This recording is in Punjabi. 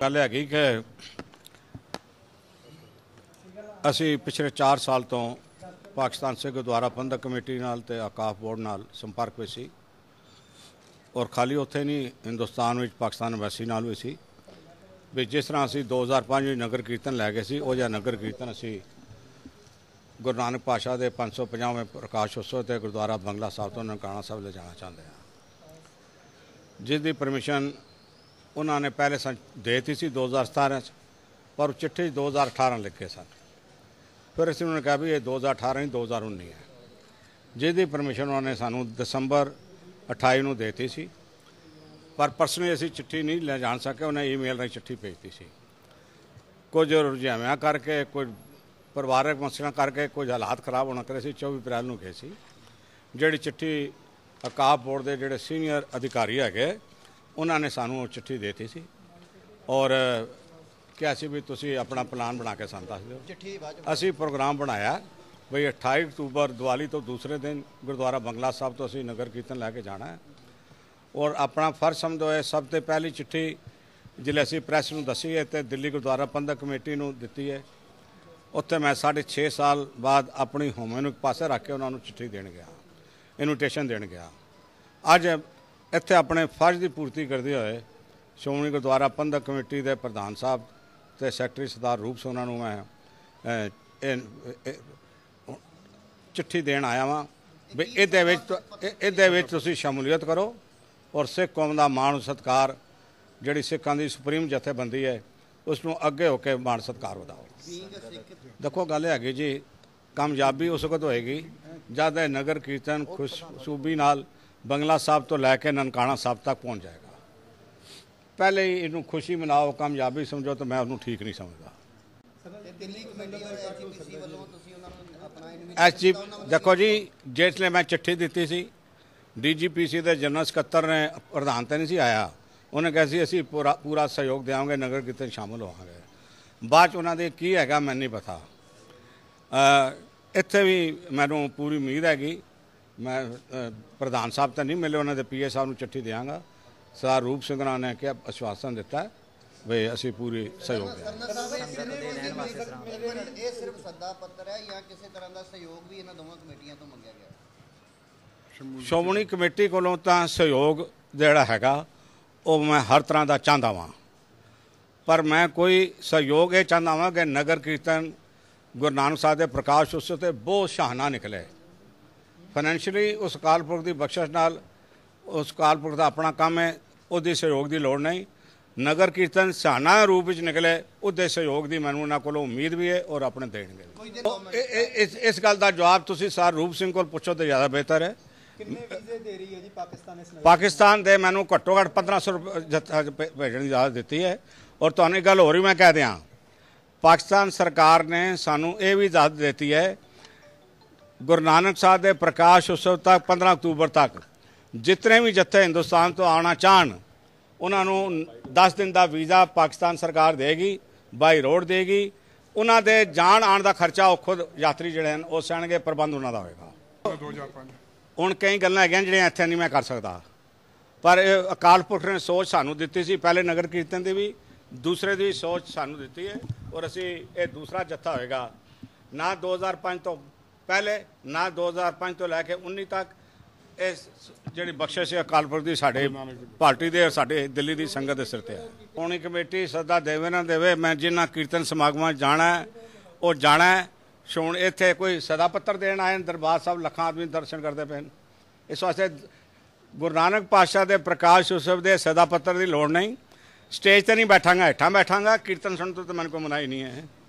ਗੱਲ ਹੈਗੀ ਕਿ ਅਸੀਂ ਪਿਛਲੇ 4 ਸਾਲ ਤੋਂ ਪਾਕਿਸਤਾਨ ਸਿੱਖ ਗੁਰਦੁਆਰਾ ਪੰਧਕ ਕਮੇਟੀ ਨਾਲ ਤੇ ਆਕਾਫ ਬੋਰਡ ਨਾਲ ਸੰਪਰਕ ਵਿੱਚ ਸੀ ਔਰ ਖਾਲੀ ਉੱਥੇ ਨਹੀਂ ਹਿੰਦੁਸਤਾਨ ਵਿੱਚ ਪਾਕਿਸਤਾਨ ਐਮਬੈਸੀ ਨਾਲ ਵੀ ਸੀ ਵੀ ਜਿਸ ਤਰ੍ਹਾਂ ਅਸੀਂ 2005 ਵਿੱਚ ਨਗਰ ਕੀਰਤਨ ਲੈ ਗਏ ਸੀ ਉਹ ਜਿਹਾ ਨਗਰ ਕੀਰਤਨ ਅਸੀਂ ਗੁਰੂ ਨਾਨਕ ਪਾਸ਼ਾ ਦੇ 550ਵੇਂ ਪ੍ਰਕਾਸ਼ ਉਤਸਵ ਤੇ ਗੁਰਦੁਆਰਾ ਬੰਗਲਾ ਸਾਹਿਬ ਤੋਂ ਨਨਕਾਣਾ ਸਾਹਿਬ ਲੈ ਜਾਣਾ ਚਾਹੁੰਦੇ ਹਾਂ ਜਿਸ ਦੀ ਪਰਮਿਸ਼ਨ ਉਹਨਾਂ ਨੇ ਪਹਿਲੇ ਸੰ ਦੇਤੀ ਸੀ 2017 ਚ ਪਰ ਚਿੱਠੀ 2018 ਲਿਖੇ ਸਨ ਫਿਰ ਅਸੀਂ ਉਹਨਾਂ ਨੇ ਕਿਹਾ ਵੀ ਇਹ 2018 ਨਹੀਂ 2019 ਹੈ ਜਿਹਦੀ ਪਰਮਿਸ਼ਨ ਉਹਨਾਂ ਨੇ ਸਾਨੂੰ ਦਸੰਬਰ 28 ਨੂੰ ਦੇਤੀ ਸੀ ਪਰ ਪਰਸਨਲੀ ਅਸੀਂ ਚਿੱਠੀ ਨਹੀਂ ਲੈ ਜਾਣ ਸਕੇ ਉਹਨੇ ਈਮੇਲ ਰਾਹੀਂ ਚਿੱਠੀ ਭੇਜਤੀ ਸੀ ਕੁਝ ਰੁਝਾਵਾਂ ਕਰਕੇ ਕੁਝ ਪਰਿਵਾਰਕ ਮਸਲਿਆਂ ਕਰਕੇ ਕੁਝ ਹਾਲਾਤ ਖਰਾਬ ਹੋਣਾ ਕਰੇ ਸੀ 24 ਅਪ੍ਰੈਲ ਨੂੰ ਗਏ ਸੀ ਜਿਹੜੀ ਚਿੱਠੀ ਅਕਾਬ ਬੋਰਡ ਦੇ ਜਿਹੜੇ ਸੀਨੀਅਰ ਅਧਿਕਾਰੀ ਹੈਗੇ ਉਹਨਾਂ ਨੇ ਸਾਨੂੰ ਉਹ ਚਿੱਠੀ ਦਿੱਤੀ ਸੀ ਔਰ ਕਿਹਾ ਸੀ ਵੀ ਤੁਸੀਂ ਆਪਣਾ ਪਲਾਨ ਬਣਾ ਕੇ ਸਾਨੂੰ ਦੱਸ ਦਿਓ ਚਿੱਠੀ ਬਾਅਦ ਅਸੀਂ ਪ੍ਰੋਗਰਾਮ ਬਣਾਇਆ ਬਈ 28 ਅਕਤੂਬਰ ਦੀਵਾਲੀ ਤੋਂ ਦੂਸਰੇ ਦਿਨ ਗੁਰਦੁਆਰਾ ਬੰਗਲਾ ਸਾਹਿਬ ਤੋਂ ਅਸੀਂ ਨਗਰ ਕੀਰਤਨ ਲੈ ਕੇ ਜਾਣਾ ਹੈ ਔਰ ਆਪਣਾ ਫਰਜ਼ ਸਮਝੋ ਹੈ ਸਭ ਤੋਂ ਪਹਿਲੀ ਚਿੱਠੀ ਜਿਲੇ ਅਸੀਂ ਪ੍ਰੈਸ ਨੂੰ ਦੱਸੀ ਹੈ ਤੇ ਦਿੱਲੀ ਗੁਰਦੁਆਰਾ ਪੰਧਕ ਕਮੇਟੀ ਨੂੰ ਦਿੱਤੀ ਹੈ ਉੱਥੇ ਮੈਂ 6.5 ਸਾਲ ਬਾਅਦ ਆਪਣੀ ਹੋਮੇ ਨੂੰ ਪਾਸੇ ਰੱਖ ਕੇ ਉਹਨਾਂ ਨੂੰ ਚਿੱਠੀ ਦੇਣ ਗਿਆ ਇਨਵੀਟੇਸ਼ਨ ਦੇਣ ਗਿਆ ਅੱਜ ਇੱਥੇ ਆਪਣੇ ਫਰਜ਼ ਦੀ ਪੂਰਤੀ ਕਰਦੇ ਹੋਏ ਸ਼੍ਰੋਮਣੀ ਗੁਰਦੁਆਰਾ ਪੰਧਕ ਕਮੇਟੀ ਦੇ ਪ੍ਰਧਾਨ ਸਾਹਿਬ ਤੇ ਸੈਕਟਰੀ ਸਰਦਾਰ ਰੂਪ ਸੋਨਾ ਨੂੰ ਮੈਂ ਚਿੱਠੀ ਦੇਣ ਆਇਆ ਵਾਂ ਵੀ ਇਹਦੇ ਵਿੱਚ ਇਹਦੇ ਵਿੱਚ ਤੁਸੀਂ ਸ਼ਮੂਲੀਅਤ ਕਰੋ ਔਰ ਸਿੱਖ ਕੌਮ ਦਾ ਮਾਣ ਸਤਕਾਰ ਜਿਹੜੀ ਸਿੱਖਾਂ ਦੀ ਸੁਪਰੀਮ ਜਥੇਬੰਦੀ ਹੈ ਉਸ ਨੂੰ ਅੱਗੇ ਹੋ ਕੇ ਮਾਣ ਸਤਕਾਰ ਵਧਾਓ ਦੇਖੋ ਗੱਲ ਹੈਗੀ ਜੀ ਕਾਮਯਾਬੀ ਉਸ ਵਕਤ ਹੋਏਗੀ ਜਦ ਇਹ ਨਗਰ ਕੀਰਤਨ ਖੁਸ਼ਸੂਬੀ ਨਾਲ ਬੰਗਲਾ ਸਾਹਿਬ ਤੋਂ ਲੈ ਕੇ ਨਨਕਾਣਾ ਸਾਹਿਬ ਤੱਕ ਪਹੁੰਚ ਜਾਏਗਾ ਪਹਿਲੇ ਹੀ ਇਹਨੂੰ ਖੁਸ਼ੀ ਮਨਾਓ ਕਾਮਯਾਬੀ ਸਮਝੋ ਤਾਂ ਮੈਂ ਉਹਨੂੰ ਠੀਕ ਨਹੀਂ ਸਮਝਦਾ ਐਸਜੀ ਦੇਖੋ ਜੀ ਜਿਸ ਮੈਂ ਚਿੱਠੀ ਦਿੱਤੀ ਸੀ ਡੀਜੀਪੀਸੀ ਦੇ ਜਨਰਲ ਸਕੱਤਰ ਨੇ ਪ੍ਰਧਾਨ ਤੇ ਨਹੀਂ ਸੀ ਆਇਆ ਉਹਨੇ ਕਿਹਾ ਸੀ ਅਸੀਂ ਪੂਰਾ ਪੂਰਾ ਸਹਿਯੋਗ ਦੇਵਾਂਗੇ ਨਗਰ ਕੀਰਤਨ ਸ਼ਾਮਲ ਹੋਵਾਂਗੇ ਬਾਅਦ ਚ ਉਹਨਾਂ ਦੇ ਕੀ ਹੈਗਾ ਮੈਨੂੰ ਨਹੀਂ ਪਤਾ ਇੱਥੇ ਵੀ ਮੈਨੂੰ ਪੂਰੀ ਉਮੀਦ ਹੈਗੀ ਮੈਂ ਪ੍ਰਧਾਨ ਸਾਹਿਬ ਤਾਂ ਨਹੀਂ ਮਿਲੇ ਉਹਨਾਂ ਦੇ ਪੀਏ ਸਾਹਿਬ ਨੂੰ ਚਿੱਠੀ ਦੇਵਾਂਗਾ ਸਰ ਰੂਪ ਸਿੰਘ ਰਾਣਾ ਨੇ ਕਿ ਅਸ਼ਵਾਸਨ ਦਿੱਤਾ ਵੇ ਅਸੀਂ ਪੂਰੇ ਸਹਿਯੋਗ ਦੇ ਇਹ ਸਿਰਫ ਸੱਦਾ ਪੱਤਰ ਹੈ ਜਾਂ ਕਿਸੇ ਤਰ੍ਹਾਂ ਦਾ ਸਹਿਯੋਗ ਵੀ ਇਹਨਾਂ ਦੋਵਾਂ ਕਮੇਟੀਆਂ ਤੋਂ ਮੰਗਿਆ ਗਿਆ ਕਮੇਟੀ ਕੋਲੋਂ ਤਾਂ ਸਹਿਯੋਗ ਜਿਹੜਾ ਹੈਗਾ ਉਹ ਮੈਂ ਹਰ ਤਰ੍ਹਾਂ ਦਾ ਚਾਹੁੰਦਾ ਵਾਂ ਪਰ ਮੈਂ ਕੋਈ ਸਹਿਯੋਗ ਇਹ ਚਾਹੁੰਦਾ ਵਾਂ ਕਿ ਨਗਰ ਕੀਰਤਨ ਗੁਰਨਾਨਕ ਸਾਹਿਬ ਦੇ ਪ੍ਰਕਾਸ਼ ਉਸ ਤੇ ਬਹੁਤ ਸ਼ਾਹਨਾ ਨਿਕਲੇ ਫਾਈਨੈਂਸ਼ੀਅਲੀ ਉਸ ਕਾਲਪੁਰ ਦੀ ਬਖਸ਼ਿਸ਼ ਨਾਲ ਉਸ ਕਾਲਪੁਰ ਦਾ ਆਪਣਾ ਕੰਮ ਹੈ ਉਹਦੇ ਸਹਿਯੋਗ ਦੀ ਲੋੜ ਨਹੀਂ ਨਗਰ ਕੀਰਤਨ ਸਾਨਾ ਰੂਪ ਵਿੱਚ ਨਿਕਲੇ ਉਹਦੇ ਸਹਿਯੋਗ ਦੀ ਮੈਨੂੰ ਉਹਨਾਂ ਕੋਲੋਂ ਉਮੀਦ ਵੀ ਹੈ ਔਰ ਆਪਣੇ ਦੇਣਗੇ ਇਸ ਇਸ ਗੱਲ ਦਾ ਜਵਾਬ ਤੁਸੀਂ ਸਰ ਰੂਪ ਸਿੰਘ ਕੋਲ ਪੁੱਛੋ ਤੇ ਜ਼ਿਆਦਾ ਬਿਹਤਰ ਹੈ ਕਿੰਨੇ ਵੀਜ਼ੇ ਦੇ ਰਹੀ ਹੈ ਜੀ ਪਾਕਿਸਤਾਨ ਪਾਕਿਸਤਾਨ ਦੇ ਮੈਨੂੰ ਘੱਟੋ ਘੱਟ 1500 ਭੇਜਣ ਦੀ ਆਸ ਦਿੱਤੀ ਹੈ ਔਰ ਤੁਹਾਨੂੰ ਇੱਕ ਗੱਲ ਹੋਰ ਵੀ ਮੈਂ ਕਹਿ ਦਿਆਂ ਪਾਕਿਸਤਾਨ ਸਰਕਾਰ ਨੇ ਸਾਨੂੰ ਇਹ ਵੀ ਦੱਸ ਦਿੱਤੀ ਹੈ ਗੁਰੂ ਨਾਨਕ ਸਾਹਿਬ ਦੇ ਪ੍ਰਕਾਸ਼ ਉਤਸਵ ਤੱਕ 15 ਅਕਤੂਬਰ ਤੱਕ ਜਿਤਨੇ ਵੀ ਜੱਥੇ ਹਿੰਦੁਸਤਾਨ ਤੋਂ ਆਉਣਾ ਚਾਹਣ ਉਹਨਾਂ ਨੂੰ 10 ਦਿਨ ਦਾ ਵੀਜ਼ਾ ਪਾਕਿਸਤਾਨ ਸਰਕਾਰ ਦੇਗੀ ਬਾਈ ਰੋਡ ਦੇਗੀ ਉਹਨਾਂ ਦੇ ਜਾਣ ਆਣ ਦਾ ਖਰਚਾ ਉਹ ਖੁਦ ਯਾਤਰੀ ਜਿਹੜੇ ਹਨ ਉਹ ਸਹਿਣਗੇ ਪ੍ਰਬੰਧ ਉਹਨਾਂ ਦਾ ਹੋਏਗਾ 2005 ਹੁਣ ਕਈ ਗੱਲਾਂ ਹੈਗੀਆਂ ਜਿਹੜੀਆਂ ਇੱਥੇ ਨਹੀਂ ਮੈਂ ਕਰ ਸਕਦਾ ਪਰ ਅਕਾਲ ਪੁਰਖ ਨੇ ਸੋਚ ਸਾਨੂੰ ਦਿੱਤੀ ਸੀ ਪਹਿਲੇ ਨਗਰ ਕੀਰਤਨ ਦੀ ਵੀ ਦੂਸਰੇ ਦੀ ਸੋਚ ਸਾਨੂੰ ਦਿੱਤੀ ਹੈ ਔਰ ਅਸੀਂ ਇਹ ਦੂਸਰਾ ਜੱਥਾ ਹੋਏਗਾ ਨਾ 2005 ਤੋਂ ਪਹਿਲੇ ਨਾ 2005 ਤੋਂ ਲੈ ਕੇ 19 ਤੱਕ ਇਸ ਜਿਹੜੀ ਬਖਸ਼ਿਸ਼ ਹੈ ਕਾਲਪੁਰ ਦੀ ਸਾਡੇ ਪਾਰਟੀ ਦੇ ਸਾਡੇ ਦਿੱਲੀ ਦੀ ਸੰਗਤ ਦੇ ਸਿਰ ਤੇ ਹੈ ਕੋਣੀ ਕਮੇਟੀ ਸਦਾ ਦੇਵੇ ਨਾ ਦੇਵੇ ਮੈਂ ਜਿੰਨਾ ਕੀਰਤਨ ਸਮਾਗਮਾਂ ਜਾਣਾ ਉਹ ਜਾਣਾ ਹੁਣ ਇੱਥੇ ਕੋਈ ਸਦਾ ਪੱਤਰ ਦੇਣ ਆਏ ਦਰਬਾਰ ਸਾਹਿਬ ਲੱਖਾਂ ਆਦਮੀ ਦਰਸ਼ਨ ਕਰਦੇ ਪਏ ਇਸ ਵਾਸਤੇ ਗੁਰੂ ਨਾਨਕ ਪਾਤਸ਼ਾਹ ਦੇ ਪ੍ਰਕਾਸ਼ ਉਸਵ ਦੇ ਸਦਾ ਪੱਤਰ ਦੀ ਲੋੜ ਨਹੀਂ ਸਟੇਜ ਤੇ ਨਹੀਂ ਬੈਠਾਂਗਾ ਹੇਠਾਂ ਬੈਠਾਂਗਾ ਕੀਰਤਨ ਸੁਣਨ ਤੋਂ ਤਾਂ ਮਨ ਕੋ ਮਨਾਈ ਨਹੀਂ ਹੈ